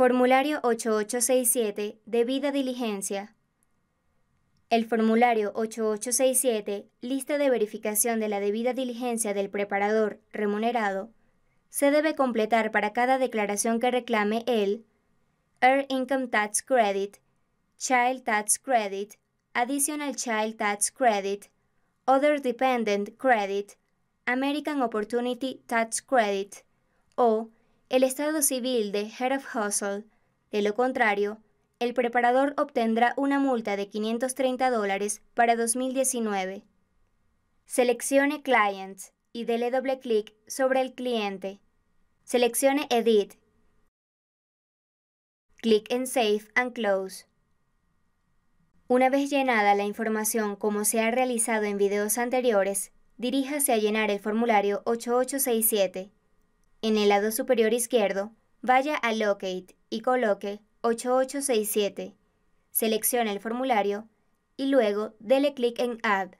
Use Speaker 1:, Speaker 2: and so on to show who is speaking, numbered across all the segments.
Speaker 1: Formulario 8867 Debida diligencia. El formulario 8867, lista de verificación de la debida diligencia del preparador remunerado, se debe completar para cada declaración que reclame el Earned Income Tax Credit, Child Tax Credit, Additional Child Tax Credit, Other Dependent Credit, American Opportunity Tax Credit o el estado civil de Head of Hustle. De lo contrario, el preparador obtendrá una multa de 530 para 2019. Seleccione Clients y dele doble clic sobre el cliente. Seleccione Edit. Clic en Save and Close. Una vez llenada la información como se ha realizado en videos anteriores, diríjase a llenar el formulario 8867. En el lado superior izquierdo, vaya a Locate y coloque 8867. Seleccione el formulario y luego dele clic en Add.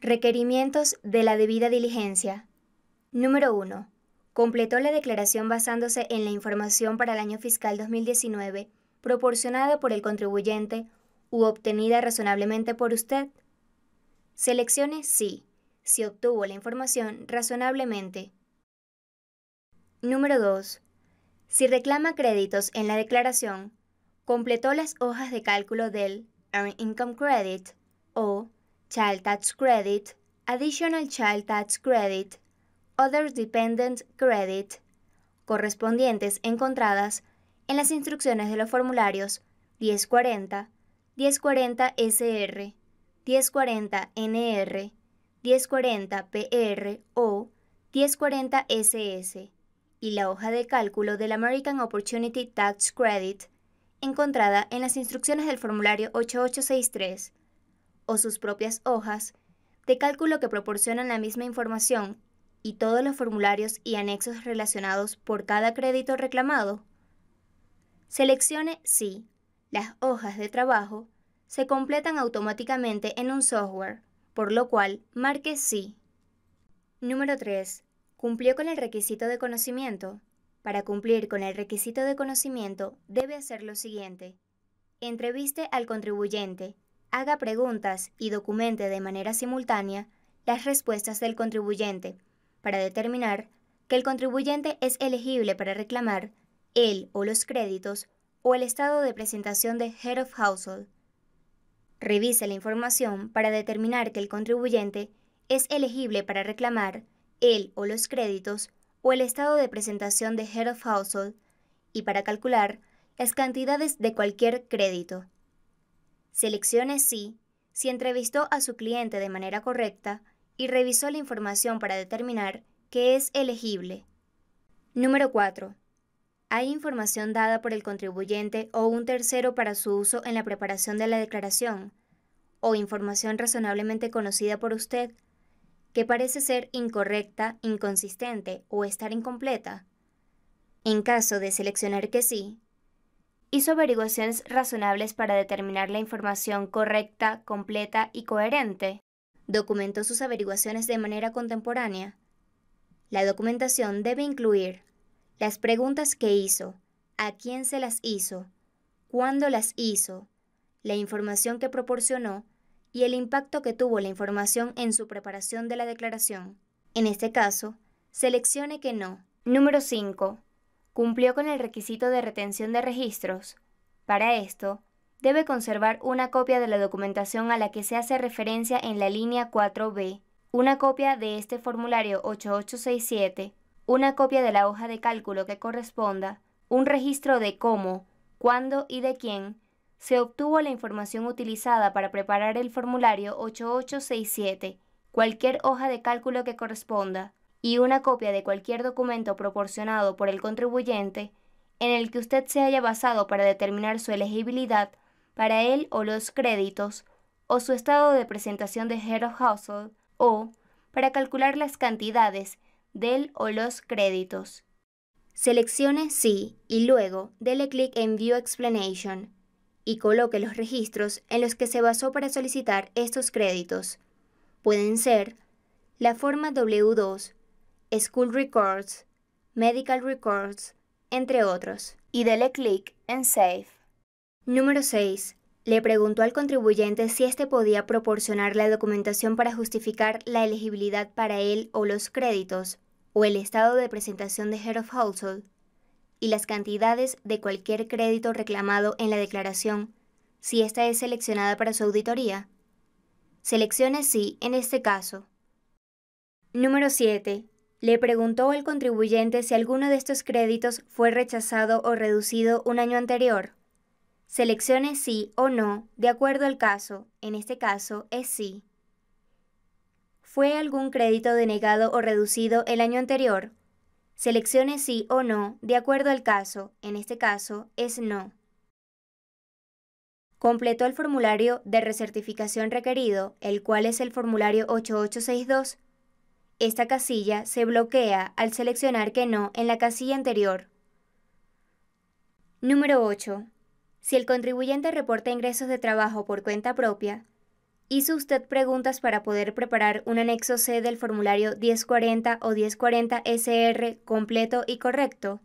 Speaker 1: Requerimientos de la debida diligencia. Número 1. Completó la declaración basándose en la información para el año fiscal 2019 proporcionada por el contribuyente u obtenida razonablemente por usted. Seleccione Sí si obtuvo la información razonablemente. Número 2. Si reclama créditos en la declaración, completó las hojas de cálculo del Earned Income Credit o Child Tax Credit, Additional Child Tax Credit, Other Dependent Credit, correspondientes encontradas en las instrucciones de los formularios 1040, 1040 SR, 1040 NR, 1040 PR o 1040 SS y la hoja de cálculo del American Opportunity Tax Credit encontrada en las instrucciones del formulario 8863 o sus propias hojas de cálculo que proporcionan la misma información y todos los formularios y anexos relacionados por cada crédito reclamado. Seleccione si las hojas de trabajo se completan automáticamente en un software por lo cual marque sí. Número 3. Cumplió con el requisito de conocimiento. Para cumplir con el requisito de conocimiento debe hacer lo siguiente. Entreviste al contribuyente, haga preguntas y documente de manera simultánea las respuestas del contribuyente para determinar que el contribuyente es elegible para reclamar él o los créditos o el estado de presentación de Head of Household. Revise la información para determinar que el contribuyente es elegible para reclamar él o los créditos o el estado de presentación de Head of Household y para calcular las cantidades de cualquier crédito. Seleccione sí si entrevistó a su cliente de manera correcta y revisó la información para determinar que es elegible. Número 4 hay información dada por el contribuyente o un tercero para su uso en la preparación de la declaración, o información razonablemente conocida por usted, que parece ser incorrecta, inconsistente o estar incompleta. En caso de seleccionar que sí, hizo averiguaciones razonables para determinar la información correcta, completa y coherente. Documentó sus averiguaciones de manera contemporánea. La documentación debe incluir las preguntas que hizo, a quién se las hizo, cuándo las hizo, la información que proporcionó y el impacto que tuvo la información en su preparación de la declaración. En este caso, seleccione que no. Número 5. Cumplió con el requisito de retención de registros. Para esto, debe conservar una copia de la documentación a la que se hace referencia en la línea 4B, una copia de este formulario 8867 una copia de la hoja de cálculo que corresponda, un registro de cómo, cuándo y de quién se obtuvo la información utilizada para preparar el formulario 8867, cualquier hoja de cálculo que corresponda y una copia de cualquier documento proporcionado por el contribuyente en el que usted se haya basado para determinar su elegibilidad para él o los créditos o su estado de presentación de Head of Household o para calcular las cantidades del o los créditos. Seleccione Sí y luego dele clic en View Explanation y coloque los registros en los que se basó para solicitar estos créditos. Pueden ser la forma W2, School Records, Medical Records, entre otros. Y dele clic en Save. Número 6 le preguntó al contribuyente si éste podía proporcionar la documentación para justificar la elegibilidad para él o los créditos, o el estado de presentación de Head of Household, y las cantidades de cualquier crédito reclamado en la declaración, si ésta es seleccionada para su auditoría. Seleccione sí en este caso. Número 7. Le preguntó al contribuyente si alguno de estos créditos fue rechazado o reducido un año anterior. Seleccione sí o no de acuerdo al caso, en este caso es sí. ¿Fue algún crédito denegado o reducido el año anterior? Seleccione sí o no de acuerdo al caso, en este caso es no. Completó el formulario de recertificación requerido, el cual es el formulario 8862. Esta casilla se bloquea al seleccionar que no en la casilla anterior. Número 8. Si el contribuyente reporta ingresos de trabajo por cuenta propia, hizo usted preguntas para poder preparar un anexo C del formulario 1040 o 1040 SR completo y correcto.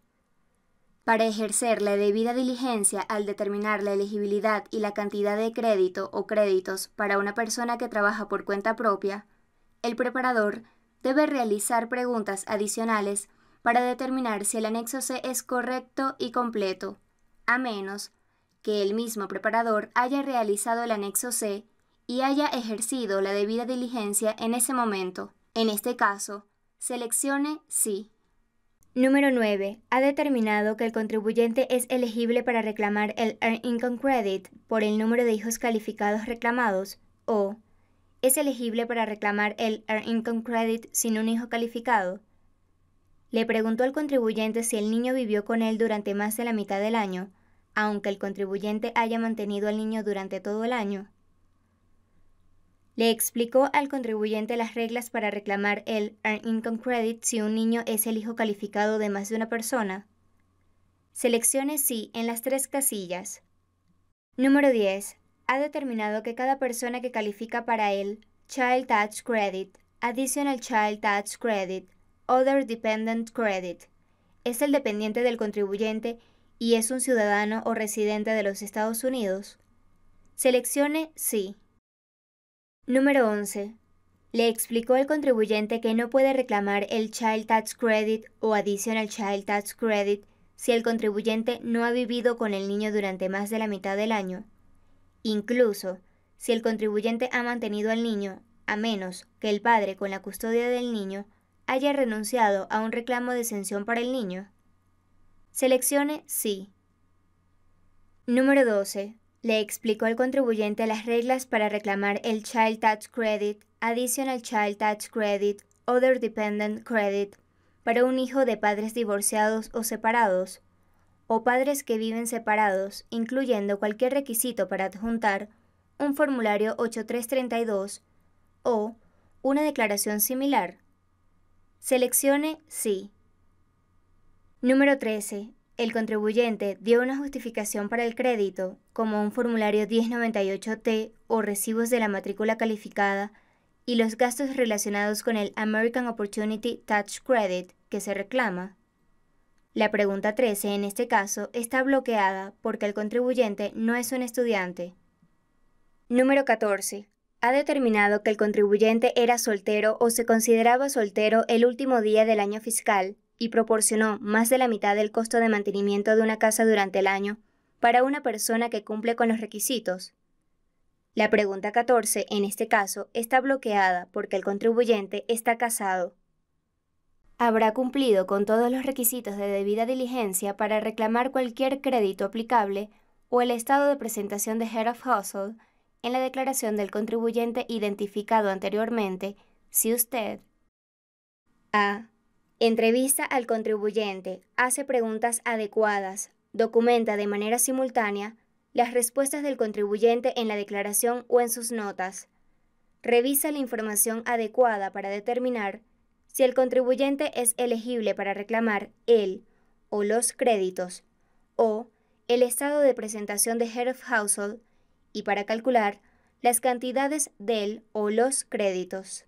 Speaker 1: Para ejercer la debida diligencia al determinar la elegibilidad y la cantidad de crédito o créditos para una persona que trabaja por cuenta propia, el preparador debe realizar preguntas adicionales para determinar si el anexo C es correcto y completo, a menos que el mismo preparador haya realizado el anexo C y haya ejercido la debida diligencia en ese momento. En este caso, seleccione sí. Número 9. Ha determinado que el contribuyente es elegible para reclamar el Earned Income Credit por el número de hijos calificados reclamados o es elegible para reclamar el Earned Income Credit sin un hijo calificado. Le preguntó al contribuyente si el niño vivió con él durante más de la mitad del año aunque el contribuyente haya mantenido al niño durante todo el año. Le explicó al contribuyente las reglas para reclamar el Earned Income Credit si un niño es el hijo calificado de más de una persona. Seleccione sí en las tres casillas. Número 10. Ha determinado que cada persona que califica para el Child Tax Credit, Additional Child Tax Credit, Other Dependent Credit, es el dependiente del contribuyente y es un ciudadano o residente de los Estados Unidos? Seleccione sí. Número 11. Le explicó al contribuyente que no puede reclamar el Child Tax Credit o Additional Child Tax Credit si el contribuyente no ha vivido con el niño durante más de la mitad del año, incluso si el contribuyente ha mantenido al niño, a menos que el padre con la custodia del niño haya renunciado a un reclamo de exención para el niño. Seleccione Sí. Número 12. Le explicó al contribuyente las reglas para reclamar el Child Tax Credit, Additional Child Tax Credit, Other Dependent Credit, para un hijo de padres divorciados o separados, o padres que viven separados, incluyendo cualquier requisito para adjuntar un formulario 8332 o una declaración similar. Seleccione Sí. Número 13. El contribuyente dio una justificación para el crédito, como un formulario 1098T o recibos de la matrícula calificada, y los gastos relacionados con el American Opportunity Touch Credit que se reclama. La pregunta 13 en este caso está bloqueada porque el contribuyente no es un estudiante. Número 14. Ha determinado que el contribuyente era soltero o se consideraba soltero el último día del año fiscal y proporcionó más de la mitad del costo de mantenimiento de una casa durante el año para una persona que cumple con los requisitos. La pregunta 14, en este caso, está bloqueada porque el contribuyente está casado. Habrá cumplido con todos los requisitos de debida diligencia para reclamar cualquier crédito aplicable o el estado de presentación de Head of Household en la declaración del contribuyente identificado anteriormente si usted a Entrevista al contribuyente, hace preguntas adecuadas, documenta de manera simultánea las respuestas del contribuyente en la declaración o en sus notas. Revisa la información adecuada para determinar si el contribuyente es elegible para reclamar el o los créditos o el estado de presentación de Head of Household y para calcular las cantidades del o los créditos.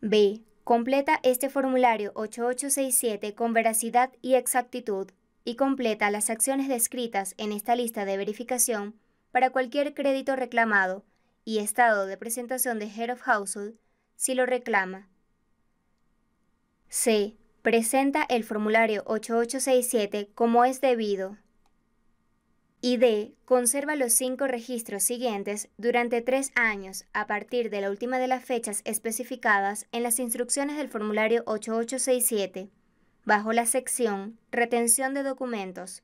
Speaker 1: B. Completa este formulario 8867 con veracidad y exactitud y completa las acciones descritas en esta lista de verificación para cualquier crédito reclamado y estado de presentación de Head of Household si lo reclama. C. Presenta el formulario 8867 como es debido y D. Conserva los cinco registros siguientes durante tres años a partir de la última de las fechas especificadas en las instrucciones del formulario 8867, bajo la sección Retención de documentos.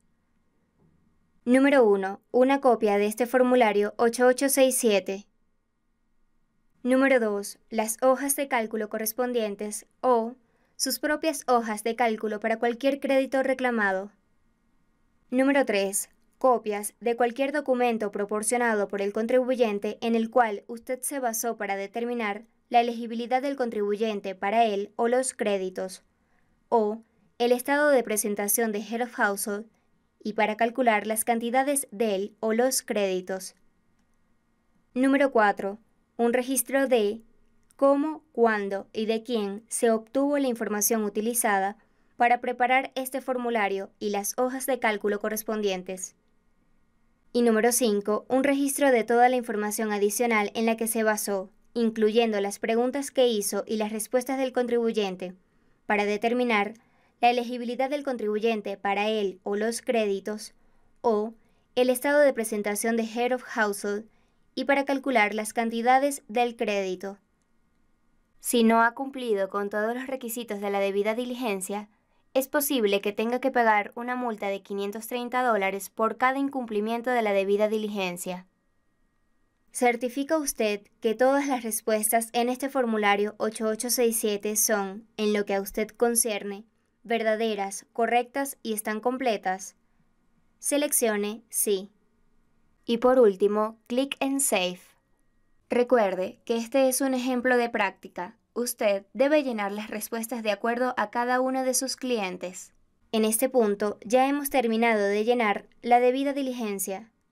Speaker 1: Número 1. Una copia de este formulario 8867. Número 2. Las hojas de cálculo correspondientes o sus propias hojas de cálculo para cualquier crédito reclamado. Número 3 copias de cualquier documento proporcionado por el contribuyente en el cual usted se basó para determinar la elegibilidad del contribuyente para él o los créditos, o el estado de presentación de Head of Household y para calcular las cantidades de él o los créditos. Número 4. Un registro de cómo, cuándo y de quién se obtuvo la información utilizada para preparar este formulario y las hojas de cálculo correspondientes. Y número 5. Un registro de toda la información adicional en la que se basó, incluyendo las preguntas que hizo y las respuestas del contribuyente, para determinar la elegibilidad del contribuyente para él o los créditos, o el estado de presentación de Head of Household y para calcular las cantidades del crédito. Si no ha cumplido con todos los requisitos de la debida diligencia, es posible que tenga que pagar una multa de 530 por cada incumplimiento de la debida diligencia. Certifica usted que todas las respuestas en este formulario 8867 son, en lo que a usted concierne, verdaderas, correctas y están completas. Seleccione Sí. Y por último, clic en Save. Recuerde que este es un ejemplo de práctica Usted debe llenar las respuestas de acuerdo a cada uno de sus clientes. En este punto ya hemos terminado de llenar la debida diligencia.